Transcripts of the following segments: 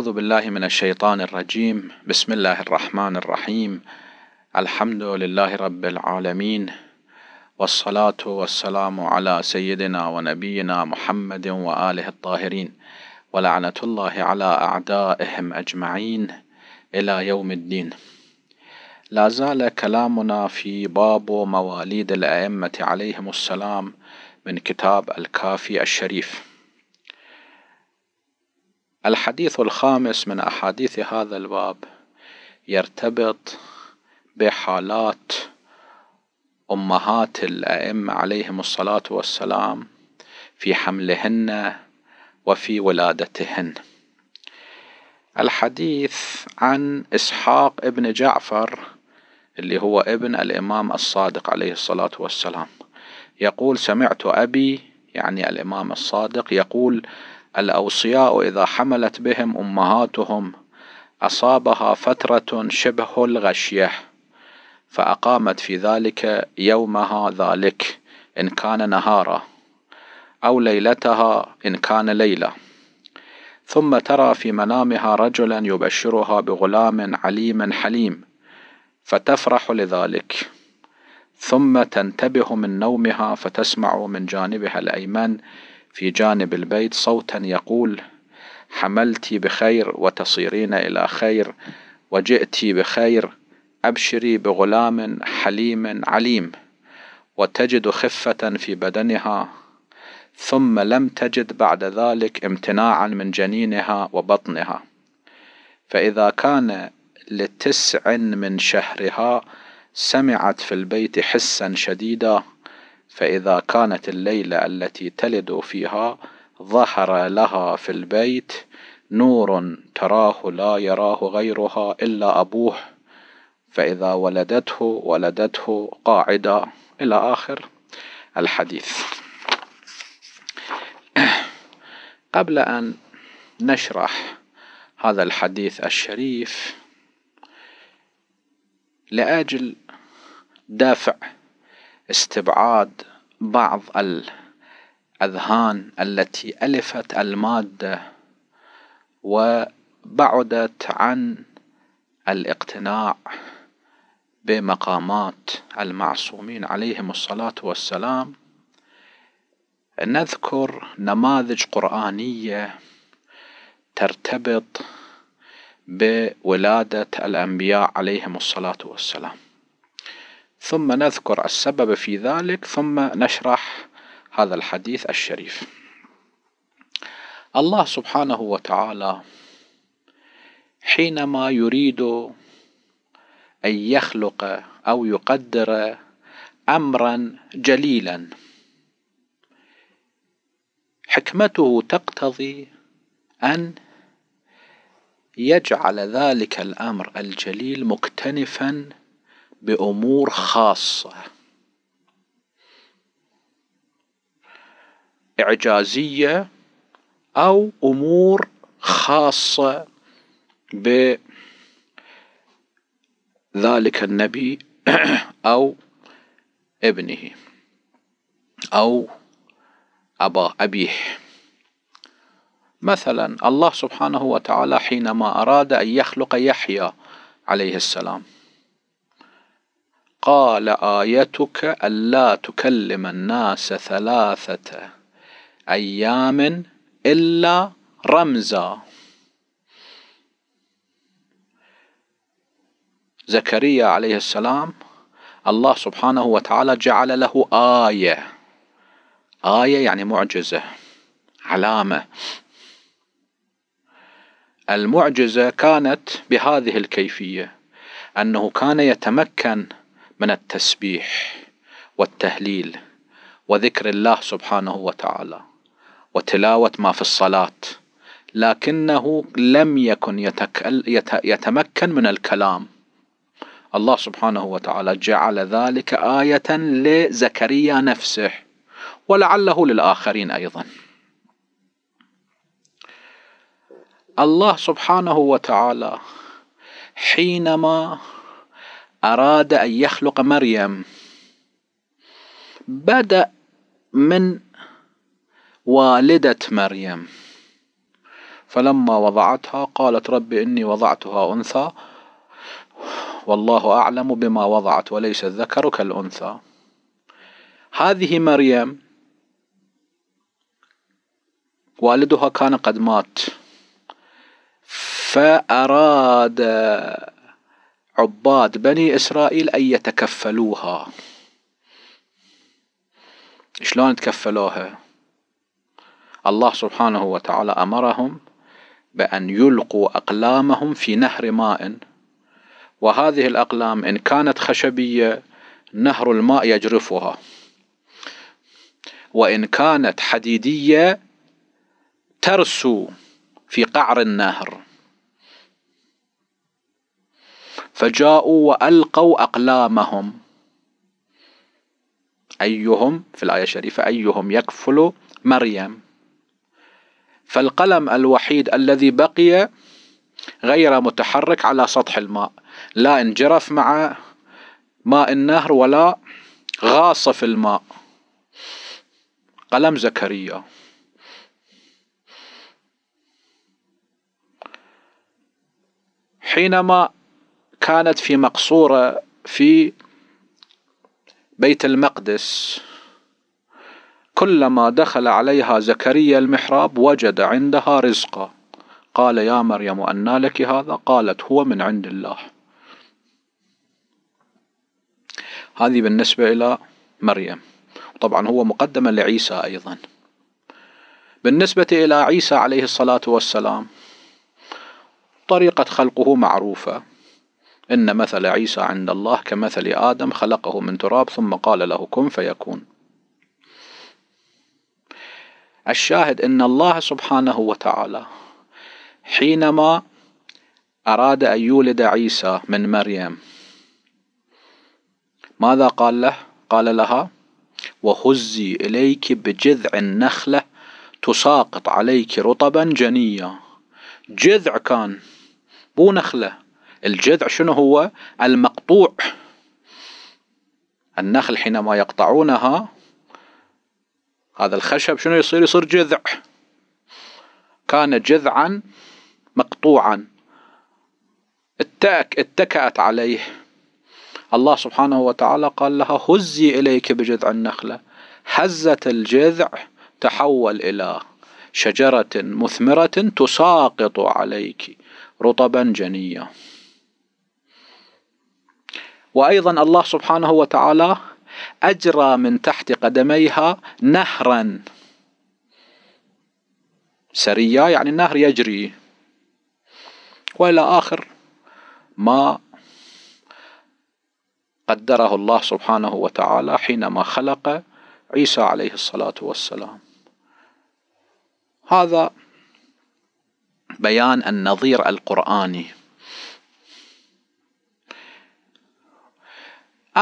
أعوذ بالله من الشيطان الرجيم بسم الله الرحمن الرحيم الحمد لله رب العالمين والصلاة والسلام على سيدنا ونبينا محمد وآله الطاهرين ولعنة الله على أعدائهم أجمعين إلى يوم الدين لا زال كلامنا في باب مواليد الأئمة عليهم السلام من كتاب الكافي الشريف الحديث الخامس من أحاديث هذا الباب يرتبط بحالات أمهات الأئمة عليهم الصلاة والسلام في حملهن وفي ولادتهن الحديث عن إسحاق ابن جعفر اللي هو ابن الإمام الصادق عليه الصلاة والسلام يقول سمعت أبي يعني الإمام الصادق يقول الأوصياء إذا حملت بهم أمهاتهم أصابها فترة شبه الغشية فأقامت في ذلك يومها ذلك إن كان نهارا أو ليلتها إن كان ليلة ثم ترى في منامها رجلا يبشرها بغلام عليم حليم فتفرح لذلك ثم تنتبه من نومها فتسمع من جانبها الأيمن في جانب البيت صوتا يقول حملت بخير وتصيرين إلى خير وجئت بخير أبشري بغلام حليم عليم وتجد خفة في بدنها ثم لم تجد بعد ذلك امتناعا من جنينها وبطنها فإذا كان لتسع من شهرها سمعت في البيت حسا شديدا فإذا كانت الليلة التي تلد فيها ظهر لها في البيت نور تراه لا يراه غيرها إلا أبوه فإذا ولدته ولدته قاعدة إلى آخر الحديث قبل أن نشرح هذا الحديث الشريف لأجل دافع استبعاد بعض الاذهان التي الفت الماده وبعدت عن الاقتناع بمقامات المعصومين عليهم الصلاه والسلام نذكر نماذج قرانيه ترتبط بولاده الانبياء عليهم الصلاه والسلام ثم نذكر السبب في ذلك ثم نشرح هذا الحديث الشريف الله سبحانه وتعالى حينما يريد ان يخلق او يقدر امرا جليلا حكمته تقتضي ان يجعل ذلك الامر الجليل مكتنفا بأمور خاصة إعجازية أو أمور خاصة بذلك النبي أو ابنه أو أبا أبيه مثلا الله سبحانه وتعالى حينما أراد أن يخلق يحيى عليه السلام قال آيتك ألا تكلم الناس ثلاثة أيام إلا رمزا زكريا عليه السلام الله سبحانه وتعالى جعل له آية آية يعني معجزة علامة المعجزة كانت بهذه الكيفية أنه كان يتمكن من التسبيح والتهليل وذكر الله سبحانه وتعالى وتلاوه ما في الصلاه لكنه لم يكن يتمكن من الكلام الله سبحانه وتعالى جعل ذلك آية لزكريا نفسه ولعله للآخرين أيضا الله سبحانه وتعالى حينما أراد أن يخلق مريم بدأ من والدة مريم فلما وضعتها قالت رب إني وضعتها أنثى والله أعلم بما وضعت وليس الذكر كالأنثى هذه مريم والدها كان قد مات فأراد عباد بني إسرائيل أن يتكفلوها شلون تكفلوها الله سبحانه وتعالى أمرهم بأن يلقوا أقلامهم في نهر ماء وهذه الأقلام إن كانت خشبية نهر الماء يجرفها وإن كانت حديدية ترسو في قعر النهر فجاءوا والقوا اقلامهم ايهم في الايه الشريفه ايهم يكفل مريم فالقلم الوحيد الذي بقي غير متحرك على سطح الماء لا انجرف مع ماء النهر ولا غاص في الماء قلم زكريا حينما كانت في مقصورة في بيت المقدس كلما دخل عليها زكريا المحراب وجد عندها رزقا قال يا مريم أن لك هذا قالت هو من عند الله هذه بالنسبة إلى مريم طبعا هو مقدمة لعيسى أيضا بالنسبة إلى عيسى عليه الصلاة والسلام طريقة خلقه معروفة إن مثل عيسى عند الله كمثل آدم خلقه من تراب ثم قال له كن فيكون الشاهد أن الله سبحانه وتعالى حينما أراد أن يولد عيسى من مريم ماذا قال له؟ قال لها وهزي إليك بجذع النخلة تساقط عليك رطبا جنيا جذع كان مو نخله الجذع شنو هو المقطوع النخل حينما يقطعونها هذا الخشب شنو يصير يصير جذع كان جذعا مقطوعا التأك اتكأت عليه الله سبحانه وتعالى قال لها هزي إليك بجذع النخلة هزت الجذع تحول إلى شجرة مثمرة تساقط عليك رطبا جنيا وايضا الله سبحانه وتعالى اجرى من تحت قدميها نهرا سريا يعني النهر يجري والى اخر ما قدره الله سبحانه وتعالى حينما خلق عيسى عليه الصلاة والسلام هذا بيان النظير القرآني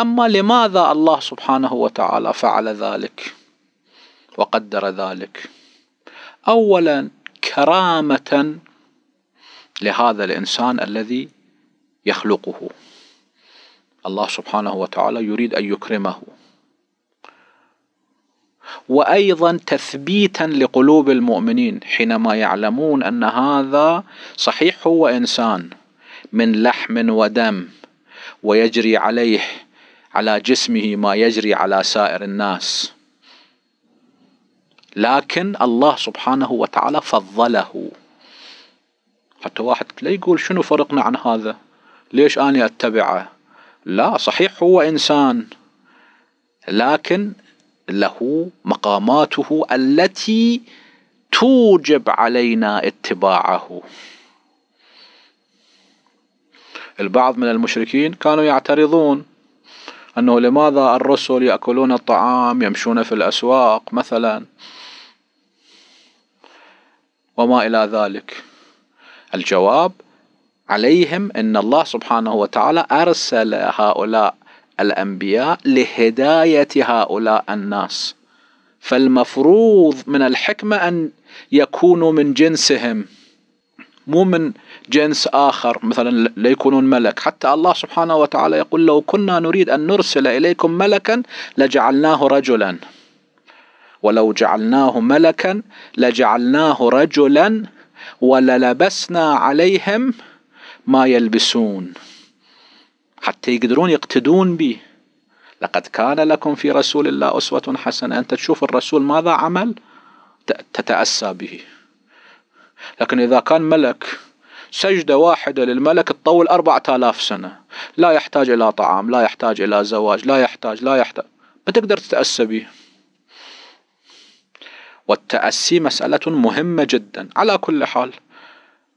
أما لماذا الله سبحانه وتعالى فعل ذلك وقدر ذلك أولا كرامة لهذا الإنسان الذي يخلقه الله سبحانه وتعالى يريد أن يكرمه وايضا تثبيتا لقلوب المؤمنين حينما يعلمون ان هذا صحيح هو انسان من لحم ودم ويجري عليه على جسمه ما يجري على سائر الناس لكن الله سبحانه وتعالى فضله حتى واحد لا يقول شنو فرقنا عن هذا ليش أنا أتبعه لا صحيح هو إنسان لكن له مقاماته التي توجب علينا اتباعه البعض من المشركين كانوا يعترضون أنه لماذا الرسل يأكلون الطعام يمشون في الأسواق مثلا وما إلى ذلك الجواب عليهم أن الله سبحانه وتعالى أرسل هؤلاء الأنبياء لهداية هؤلاء الناس فالمفروض من الحكمة أن يكونوا من جنسهم مو من جنس آخر مثلا ليكونون ملك حتى الله سبحانه وتعالى يقول لو كنا نريد أن نرسل إليكم ملكا لجعلناه رجلا ولو جعلناه ملكا لجعلناه رجلا وللبسنا عليهم ما يلبسون حتى يقدرون يقتدون به لقد كان لكم في رسول الله أسوة حسنة أنت تشوف الرسول ماذا عمل تتأسى به لكن إذا كان ملك سجدة واحدة للملك تطول أربعة آلاف سنة لا يحتاج إلى طعام لا يحتاج إلى زواج لا يحتاج لا يحتاج ما تقدر تتأسى به والتأسي مسألة مهمة جدا على كل حال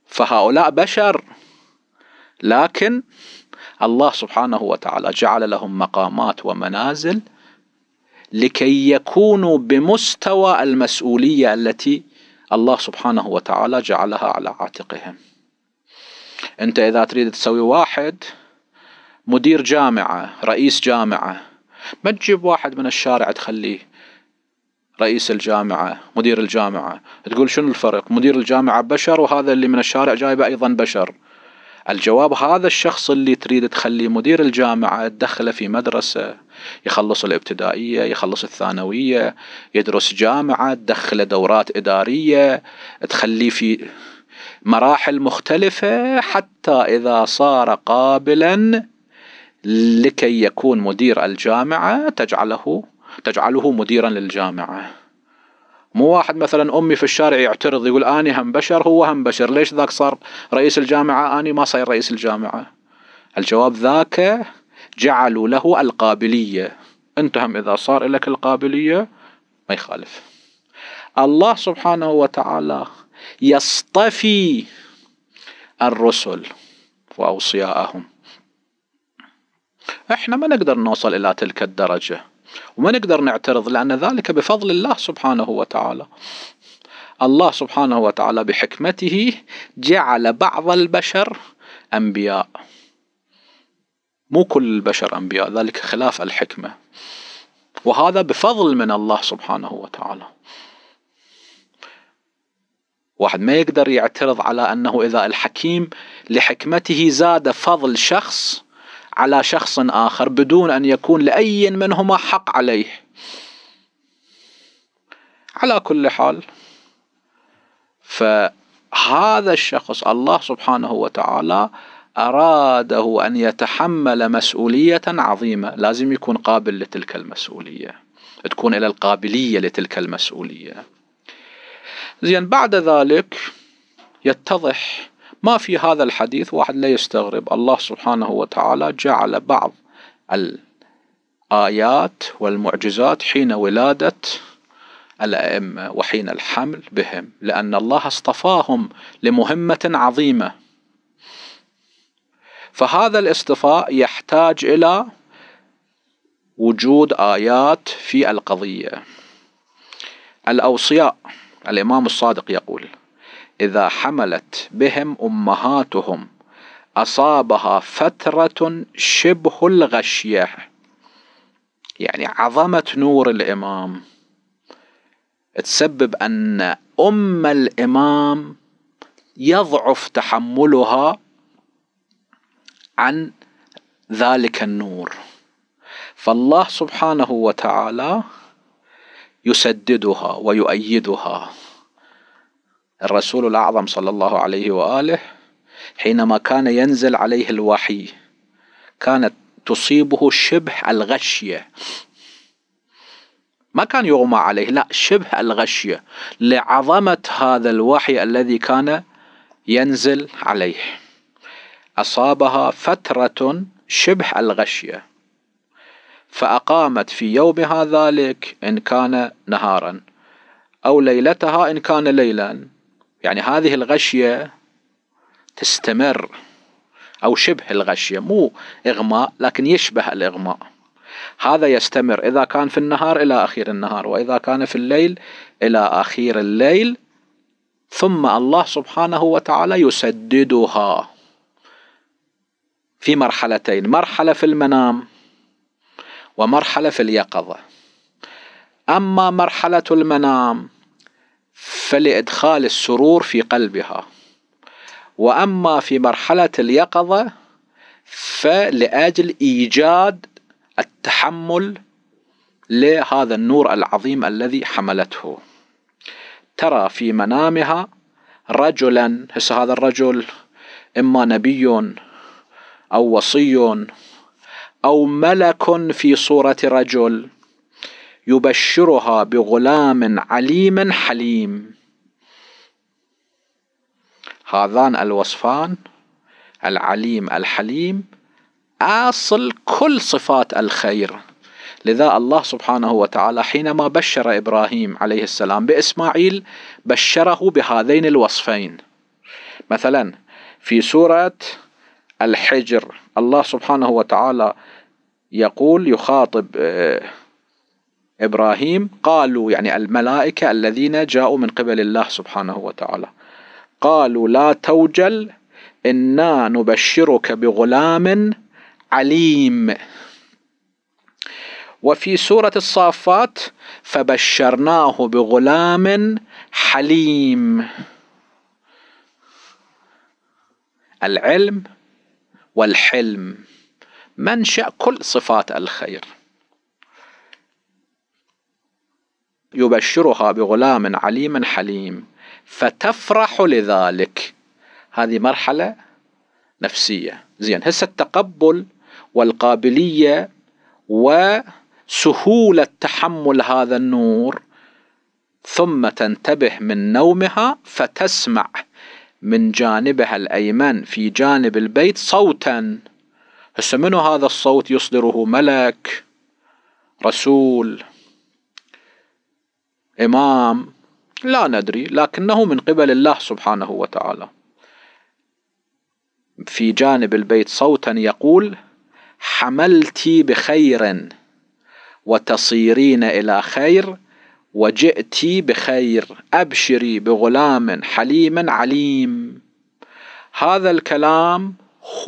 فهؤلاء بشر لكن الله سبحانه وتعالى جعل لهم مقامات ومنازل لكي يكونوا بمستوى المسؤولية التي الله سبحانه وتعالى جعلها على عاتقهم انت اذا تريد تسوي واحد مدير جامعة رئيس جامعة ما تجيب واحد من الشارع تخليه رئيس الجامعة مدير الجامعة تقول شنو الفرق مدير الجامعة بشر وهذا اللي من الشارع جايبه أيضا بشر الجواب هذا الشخص اللي تريد تخلي مدير الجامعة تدخله في مدرسة يخلص الابتدائية يخلص الثانوية يدرس جامعة تدخله دورات إدارية تخليه في مراحل مختلفة حتى إذا صار قابلا لكي يكون مدير الجامعة تجعله تجعله مديرا للجامعه مو واحد مثلا امي في الشارع يعترض يقول اني هم بشر هو هم بشر ليش ذاك صار رئيس الجامعه اني ما صاير رئيس الجامعه الجواب ذاك جعلوا له القابليه انت هم اذا صار لك القابليه ما يخالف الله سبحانه وتعالى يصطفي الرسل واوصياءهم احنا ما نقدر نوصل الى تلك الدرجه وما نقدر نعترض لأن ذلك بفضل الله سبحانه وتعالى الله سبحانه وتعالى بحكمته جعل بعض البشر أنبياء مو كل البشر أنبياء ذلك خلاف الحكمة وهذا بفضل من الله سبحانه وتعالى واحد ما يقدر يعترض على أنه إذا الحكيم لحكمته زاد فضل شخص على شخص آخر بدون أن يكون لأي منهما حق عليه على كل حال فهذا الشخص الله سبحانه وتعالى أراده أن يتحمل مسؤولية عظيمة لازم يكون قابل لتلك المسؤولية تكون إلى القابلية لتلك المسؤولية زين بعد ذلك يتضح ما في هذا الحديث واحد لا يستغرب الله سبحانه وتعالى جعل بعض الآيات والمعجزات حين ولادة الأئمة وحين الحمل بهم لأن الله اصطفاهم لمهمة عظيمة فهذا الاصطفاء يحتاج إلى وجود آيات في القضية الأوصياء الإمام الصادق يقول اذا حملت بهم امهاتهم اصابها فتره شبه الغشيه يعني عظمه نور الامام تسبب ان ام الامام يضعف تحملها عن ذلك النور فالله سبحانه وتعالى يسددها ويؤيدها الرسول الأعظم صلى الله عليه وآله حينما كان ينزل عليه الوحي كانت تصيبه شبه الغشية ما كان يغمى عليه لا شبه الغشية لعظمة هذا الوحي الذي كان ينزل عليه أصابها فترة شبه الغشية فأقامت في يومها ذلك إن كان نهارا أو ليلتها إن كان ليلا يعني هذه الغشية تستمر أو شبه الغشية مو إغماء لكن يشبه الإغماء هذا يستمر إذا كان في النهار إلى أخير النهار وإذا كان في الليل إلى أخير الليل ثم الله سبحانه وتعالى يسددها في مرحلتين مرحلة في المنام ومرحلة في اليقظة أما مرحلة المنام فلادخال السرور في قلبها واما في مرحله اليقظه فلاجل ايجاد التحمل لهذا النور العظيم الذي حملته ترى في منامها رجلا هسه هذا الرجل اما نبي او وصي او ملك في صوره رجل يبشرها بغلام عليم حليم هذان الوصفان العليم الحليم اصل كل صفات الخير لذا الله سبحانه وتعالى حينما بشر ابراهيم عليه السلام باسماعيل بشره بهذين الوصفين مثلا في سوره الحجر الله سبحانه وتعالى يقول يخاطب آه، إبراهيم قالوا يعني الملائكة الذين جاءوا من قبل الله سبحانه وتعالى قالوا لا توجل إنا نبشرك بغلام عليم وفي سورة الصافات فبشرناه بغلام حليم العلم والحلم منشأ كل صفات الخير يبشرها بغلام عليم حليم فتفرح لذلك هذه مرحلة نفسية زين هسه التقبل والقابلية وسهولة تحمل هذا النور ثم تنتبه من نومها فتسمع من جانبها الأيمن في جانب البيت صوتا هسه منو هذا الصوت يصدره ملك رسول إمام لا ندري لكنه من قبل الله سبحانه وتعالى في جانب البيت صوتا يقول حملت بخير وتصيرين إلى خير وجئت بخير أبشري بغلام حليم عليم هذا الكلام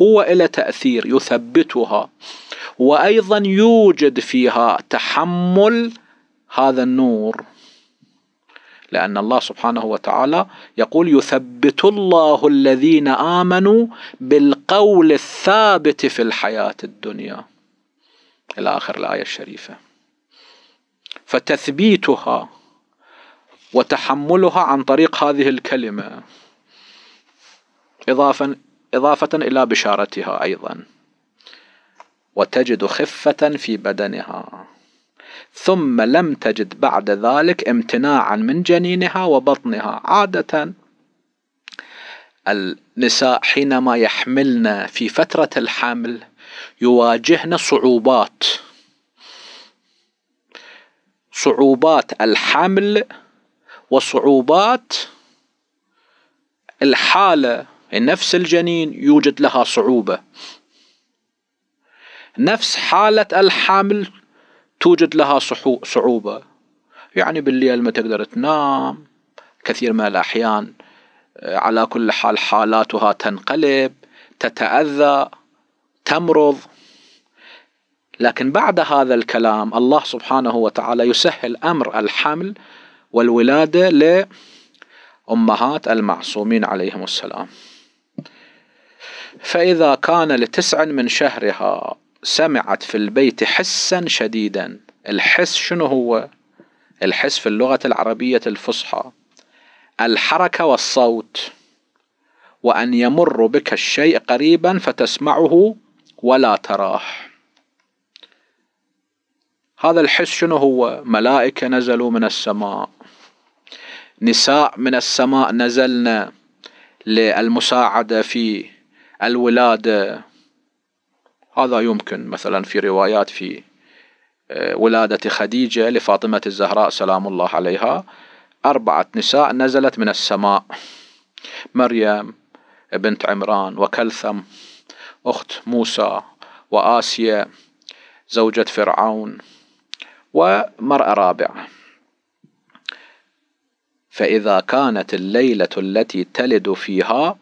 هو إلى تأثير يثبتها وأيضا يوجد فيها تحمل هذا النور لأن الله سبحانه وتعالى يقول يثبت الله الذين آمنوا بالقول الثابت في الحياة الدنيا إلى آخر الآية الشريفة فتثبيتها وتحملها عن طريق هذه الكلمة إضافة إضافة إلى بشارتها أيضا وتجد خفة في بدنها ثم لم تجد بعد ذلك امتناعا من جنينها وبطنها عادة النساء حينما يحملن في فترة الحمل يواجهن صعوبات صعوبات الحمل وصعوبات الحالة نفس الجنين يوجد لها صعوبة نفس حالة الحمل توجد لها صعوبة يعني بالليل ما تقدر تنام كثير من الأحيان آه، على كل حال حالاتها تنقلب تتأذى تمرض لكن بعد هذا الكلام الله سبحانه وتعالى يسهل أمر الحمل والولادة لأمهات المعصومين عليهم السلام فإذا كان لتسع من شهرها سمعت في البيت حسا شديدا الحس شنو هو الحس في اللغة العربية الفصحى الحركة والصوت وأن يمر بك الشيء قريبا فتسمعه ولا تراه هذا الحس شنو هو ملائكة نزلوا من السماء نساء من السماء نزلنا للمساعدة في الولادة هذا يمكن مثلا في روايات في آه، ولادة خديجة لفاطمة الزهراء سلام الله عليها أربعة نساء نزلت من السماء مريم بنت عمران وكلثم أخت موسى وآسيا زوجة فرعون ومرأة رابعة فإذا كانت الليلة التي تلد فيها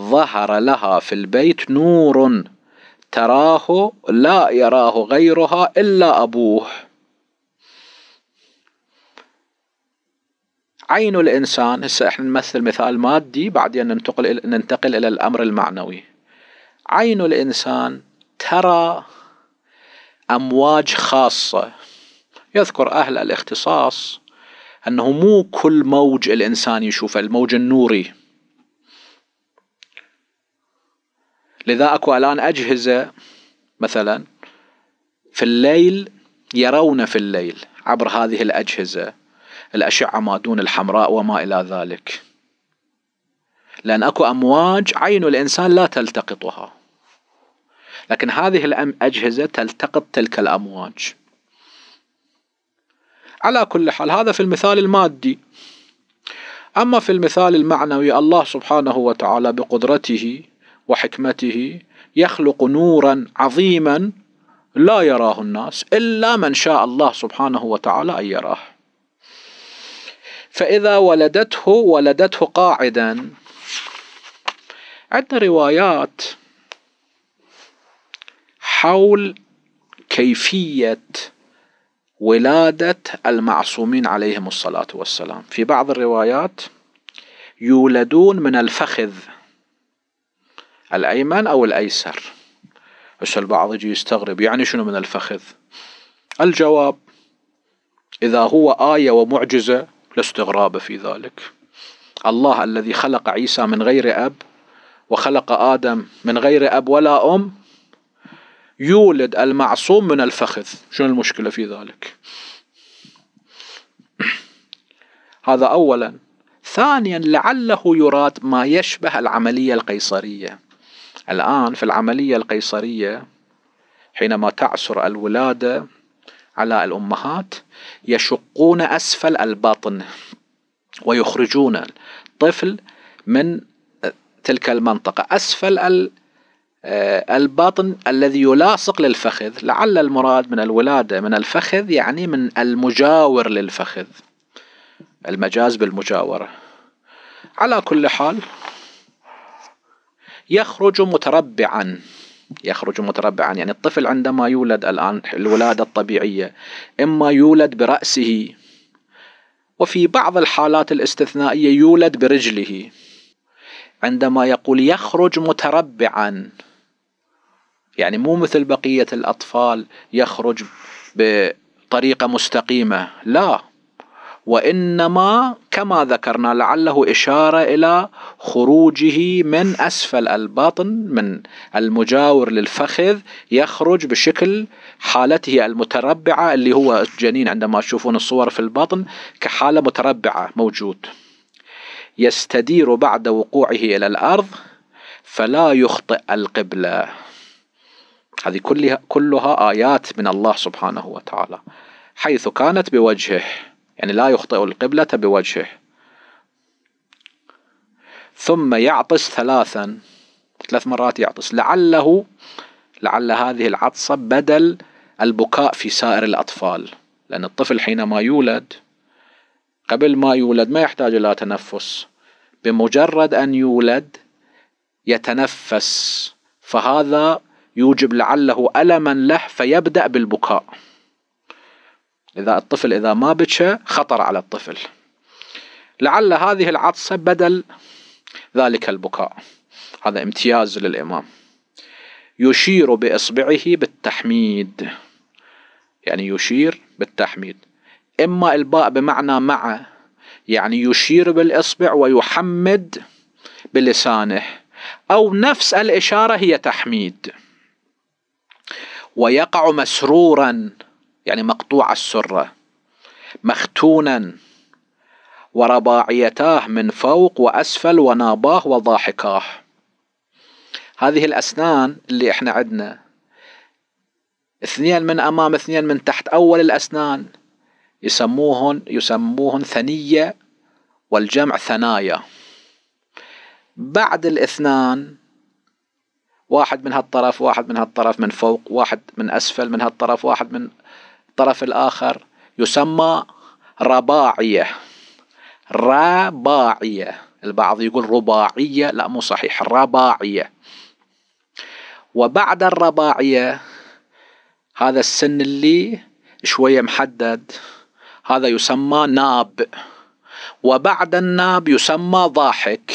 ظهر لها في البيت نور تراه لا يراه غيرها إلا أبوه عين الإنسان هسه احنا نمثل مثال مادي بعدين ننتقل ننتقل إلى الأمر المعنوي عين الإنسان ترى أمواج خاصة يذكر أهل الاختصاص أنه مو كل موج الإنسان يشوفه الموج النوري لذا اكو الان اجهزة مثلا في الليل يرون في الليل عبر هذه الاجهزة الاشعة ما دون الحمراء وما الى ذلك لان اكو امواج عين الانسان لا تلتقطها لكن هذه الاجهزة تلتقط تلك الامواج على كل حال هذا في المثال المادي أما في المثال المعنوي الله سبحانه وتعالى بقدرته وحكمته يخلق نورا عظيما لا يراه الناس الا من شاء الله سبحانه وتعالى ان يراه فاذا ولدته ولدته قاعدا عندنا روايات حول كيفيه ولاده المعصومين عليهم الصلاه والسلام في بعض الروايات يولدون من الفخذ الأيمن أو الأيسر بس البعض يجي يستغرب يعني شنو من الفخذ الجواب إذا هو آية ومعجزة لا استغراب في ذلك الله الذي خلق عيسى من غير أب وخلق آدم من غير أب ولا أم يولد المعصوم من الفخذ شنو المشكلة في ذلك هذا أولا ثانيا لعله يراد ما يشبه العملية القيصرية الآن في العملية القيصرية حينما تعسر الولادة على الأمهات يشقون أسفل البطن ويخرجون الطفل من تلك المنطقة أسفل آه، الباطن الذي يلاصق للفخذ لعل المراد من الولادة من الفخذ يعني من المجاور للفخذ المجاز بالمجاورة على كل حال يخرج متربعا يخرج متربعا يعني الطفل عندما يولد الآن الولادة الطبيعية إما يولد برأسه وفي بعض الحالات الاستثنائية يولد برجله عندما يقول يخرج متربعا يعني مو مثل بقية الأطفال يخرج بطريقة مستقيمة لا وانما كما ذكرنا لعله اشاره الى خروجه من اسفل البطن من المجاور للفخذ يخرج بشكل حالته المتربعه اللي هو الجنين عندما تشوفون الصور في البطن كحاله متربعه موجود يستدير بعد وقوعه الى الارض فلا يخطئ القبله هذه كلها كلها ايات من الله سبحانه وتعالى حيث كانت بوجهه يعني لا يخطئ القبلة بوجهه ثم يعطس ثلاثا ثلاث مرات يعطس لعله لعل هذه العطسة بدل البكاء في سائر الأطفال لأن الطفل حينما يولد قبل ما يولد ما يحتاج إلى تنفس بمجرد أن يولد يتنفس فهذا يوجب لعله ألما له فيبدأ بالبكاء إذا الطفل إذا ما بكى خطر على الطفل لعل هذه العطسة بدل ذلك البكاء هذا امتياز للإمام يشير بإصبعه بالتحميد يعني يشير بالتحميد إما الباء بمعنى مع يعني يشير بالإصبع ويحمد بلسانه أو نفس الإشارة هي تحميد ويقع مسرورا يعني مقطوع السرة مختونا ورباعيتاه من فوق وأسفل وناباه وضاحكاه هذه الأسنان اللي احنا عندنا اثنين من أمام اثنين من تحت أول الأسنان يسموهن يسموهن ثنية والجمع ثنايا بعد الاثنان واحد من هالطرف واحد من هالطرف من فوق واحد من أسفل من هالطرف واحد من الطرف الآخر يسمى رباعية رباعية البعض يقول رباعية لا مو صحيح رباعية وبعد الرباعية هذا السن اللي شوية محدد هذا يسمى ناب وبعد الناب يسمى ضاحك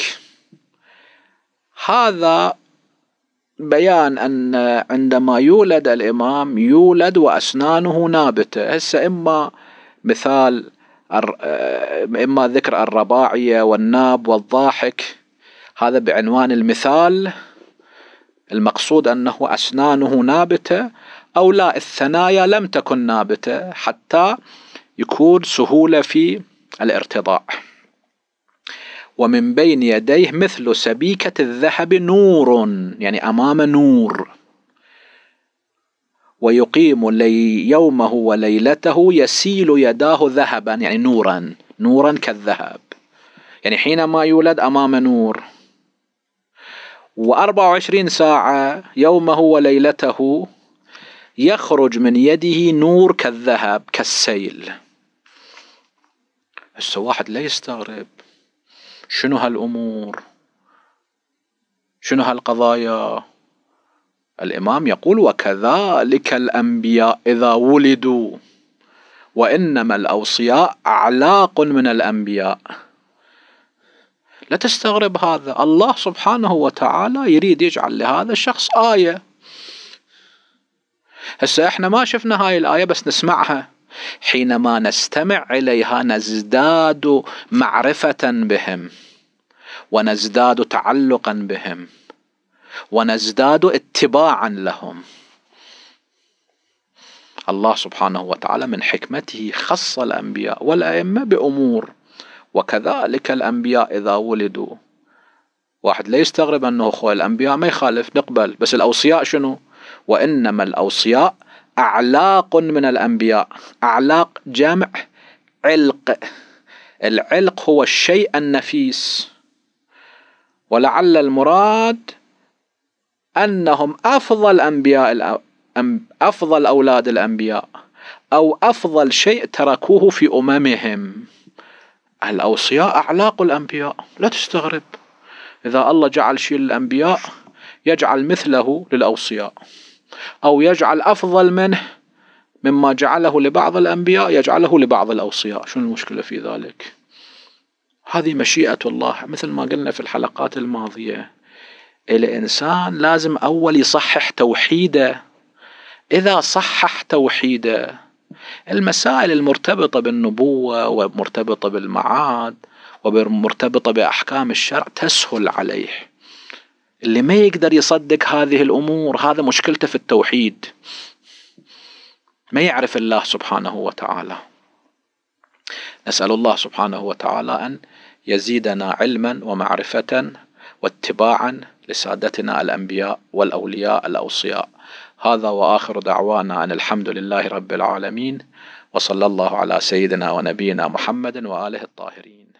هذا بيان ان عندما يولد الامام يولد واسنانه نابته هسه اما مثال آه، اما ذكر الرباعيه والناب والضاحك هذا بعنوان المثال المقصود انه اسنانه نابته او لا الثنايا لم تكن نابته حتى يكون سهوله في الارتضاع ومن بين يديه مثل سبيكة الذهب نور يعني أمام نور ويقيم لي يومه وليلته يسيل يداه ذهبا يعني نورا نورا كالذهب يعني حينما يولد أمام نور و24 ساعة يومه وليلته يخرج من يده نور كالذهب كالسيل هسه واحد لا يستغرب شنو هالأمور شنو هالقضايا الإمام يقول وكذلك الأنبياء إذا ولدوا وإنما الأوصياء أعلاق من الأنبياء لا تستغرب هذا الله سبحانه وتعالى يريد يجعل لهذا الشخص آية هسه احنا ما شفنا هاي الآية بس نسمعها حينما نستمع اليها نزداد معرفه بهم ونزداد تعلقا بهم ونزداد اتباعا لهم الله سبحانه وتعالى من حكمته خص الانبياء والائمه بامور وكذلك الانبياء اذا ولدوا واحد لا يستغرب انه اخوه الانبياء ما يخالف نقبل بس الاوصياء شنو؟ وانما الاوصياء أعلاق من الأنبياء أعلاق جمع علق العلق هو الشيء النفيس ولعل المراد أنهم أفضل أنبياء أفضل أولاد الأنبياء أو أفضل شيء تركوه في أممهم الأوصياء أعلاق الأنبياء لا تستغرب إذا الله جعل شيء للأنبياء يجعل مثله للأوصياء أو يجعل أفضل منه مما جعله لبعض الأنبياء يجعله لبعض الأوصياء شنو المشكلة في ذلك هذه مشيئة الله مثل ما قلنا في الحلقات الماضية الإنسان لازم أول يصحح توحيده إذا صحح توحيده المسائل المرتبطة بالنبوة ومرتبطة بالمعاد ومرتبطة بأحكام الشرع تسهل عليه اللي ما يقدر يصدق هذه الامور هذا مشكلته في التوحيد ما يعرف الله سبحانه وتعالى نسال الله سبحانه وتعالى ان يزيدنا علما ومعرفه واتباعا لسادتنا الانبياء والاولياء الاوصياء هذا واخر دعوانا ان الحمد لله رب العالمين وصلى الله على سيدنا ونبينا محمد واله الطاهرين